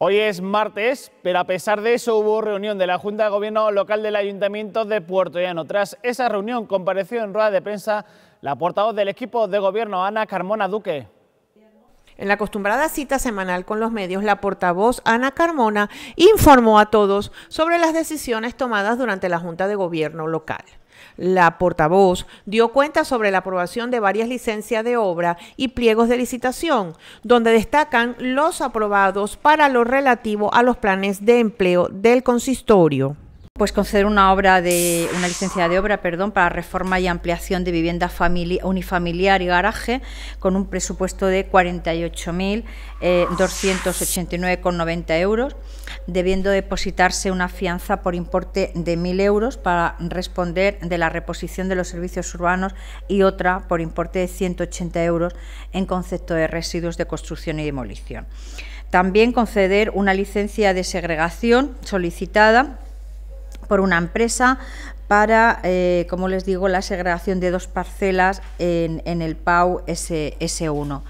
Hoy es martes, pero a pesar de eso hubo reunión de la Junta de Gobierno local del Ayuntamiento de Puerto Llano. Tras esa reunión compareció en rueda de prensa la portavoz del equipo de gobierno, Ana Carmona Duque. En la acostumbrada cita semanal con los medios, la portavoz Ana Carmona informó a todos sobre las decisiones tomadas durante la Junta de Gobierno local. La portavoz dio cuenta sobre la aprobación de varias licencias de obra y pliegos de licitación, donde destacan los aprobados para lo relativo a los planes de empleo del consistorio pues conceder una obra de una licencia de obra, perdón, para reforma y ampliación de vivienda unifamiliar y garaje con un presupuesto de 48.289,90 eh, euros, debiendo depositarse una fianza por importe de 1.000 euros para responder de la reposición de los servicios urbanos y otra por importe de 180 euros en concepto de residuos de construcción y demolición. También conceder una licencia de segregación solicitada por una empresa para, eh, como les digo, la segregación de dos parcelas en, el PAU S, S1.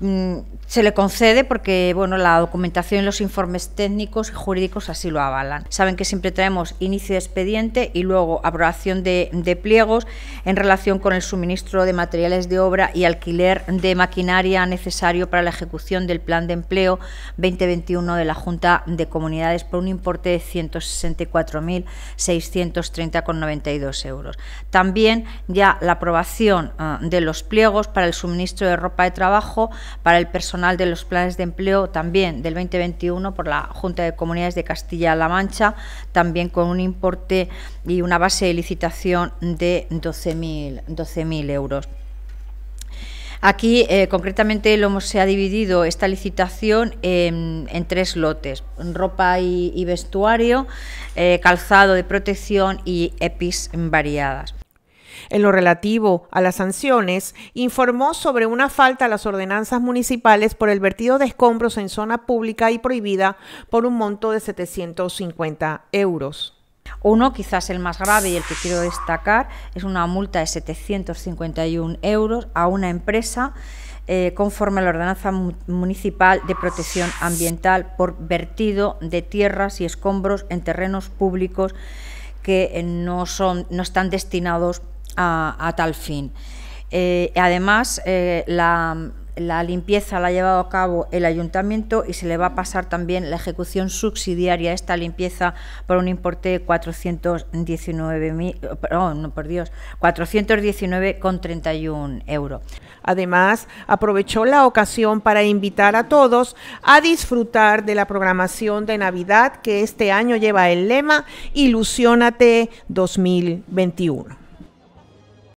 Mm, se le concede porque bueno, la documentación y los informes técnicos y jurídicos así lo avalan. Saben que siempre traemos inicio de expediente y luego aprobación de, pliegos en relación con el suministro de materiales de obra y alquiler de maquinaria necesario para la ejecución del Plan de Empleo 2021 de la Junta de Comunidades por un importe de 164.630,92 euros. También ya la aprobación ah, de los pliegos para el suministro de ropa de trabajo para el personal de los planes de empleo también del 2021 por la Junta de Comunidades de Castilla-La Mancha, también con un importe y una base de licitación de 12.000 12 euros. Aquí, eh, concretamente, se ha dividido esta licitación en, tres lotes, ropa y, vestuario, eh, calzado de protección y EPIs variadas. En lo relativo a las sanciones, informó sobre una falta a las ordenanzas municipales por el vertido de escombros en zona pública y prohibida por un monto de 750 euros. Uno, quizás el más grave y el que quiero destacar, es una multa de 751 euros a una empresa eh, conforme a la ordenanza municipal de protección ambiental por vertido de tierras y escombros en terrenos públicos que eh, no, son, no están destinados a, tal fin. Eh, además, eh, la, limpieza la ha llevado a cabo el ayuntamiento y se le va a pasar también la ejecución subsidiaria a esta limpieza por un importe de 419,31 euros. Además, aprovechó la ocasión para invitar a todos a disfrutar de la programación de Navidad que este año lleva el lema Ilusiónate 2021.